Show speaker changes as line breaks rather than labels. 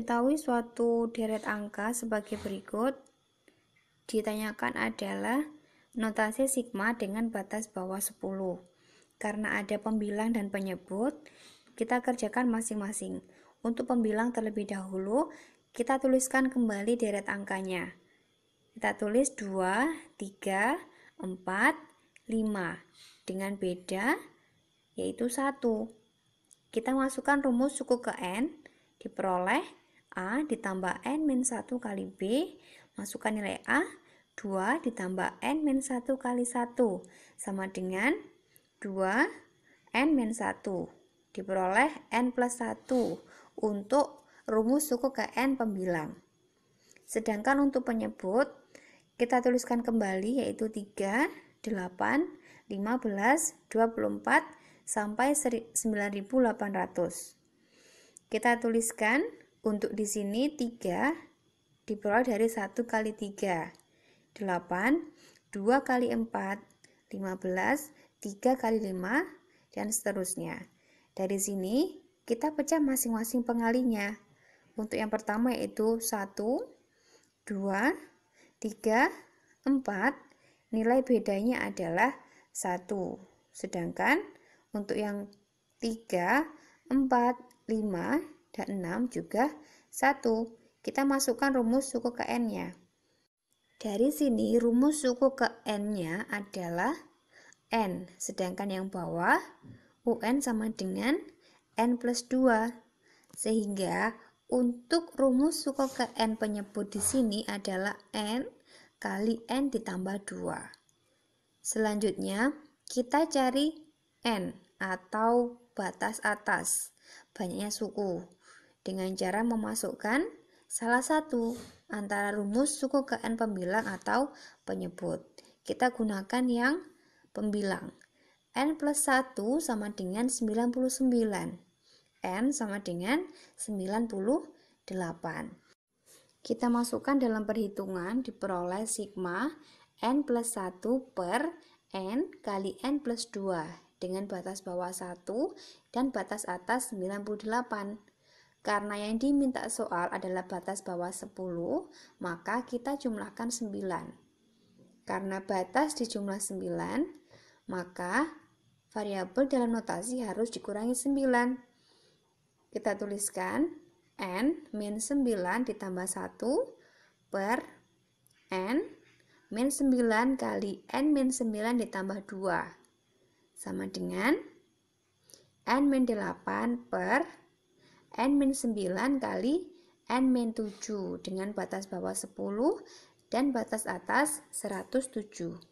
Mengetahui suatu deret angka sebagai berikut, ditanyakan adalah notasi sigma dengan batas bawah 10. Karena ada pembilang dan penyebut, kita kerjakan masing-masing. Untuk pembilang terlebih dahulu, kita tuliskan kembali deret angkanya. Kita tulis 2, 3, 4, 5 dengan beda yaitu 1. Kita masukkan rumus suku ke N diperoleh A ditambah N min 1 kali B, masukkan nilai A, 2 ditambah N min 1 kali 1, sama dengan 2 N min 1, diperoleh N plus 1 untuk rumus suku ke N pembilang. Sedangkan untuk penyebut, kita tuliskan kembali yaitu 3, 8, 15, 24, sampai 9800. Kita tuliskan untuk di sini 3 diperoleh dari 1 kali 3. 8, 2 kali 4, 15, 3 kali 5, dan seterusnya. Dari sini kita pecah masing-masing pengalinya. Untuk yang pertama yaitu 1, 2, 3, 4. Nilai bedanya adalah 1. Sedangkan untuk yang 3, 4, 5 dan 6 juga 1. Kita masukkan rumus suku ke N-nya. Dari sini rumus suku ke N-nya adalah N, sedangkan yang bawah UN sama dengan N plus 2. Sehingga untuk rumus suku ke N penyebut di sini adalah N kali N ditambah 2. Selanjutnya, kita cari N atau batas atas, banyaknya suku dengan cara memasukkan salah satu antara rumus suku ke N pembilang atau penyebut. Kita gunakan yang pembilang. N plus 1 sama dengan 99. N sama dengan 98. Kita masukkan dalam perhitungan diperoleh sigma N plus 1 per N kali N plus 2 dengan batas bawah 1 dan batas atas 98. Karena yang diminta soal adalah batas bawah 10, maka kita jumlahkan 9. Karena batas di jumlah 9, maka variabel dalam notasi harus dikurangi 9. Kita tuliskan n min 9 ditambah 1 per n min 9 kali n min 9 ditambah 2 sama dengan n min 8 per N-9 kali N-7 dengan batas bawah 10 dan batas atas 107.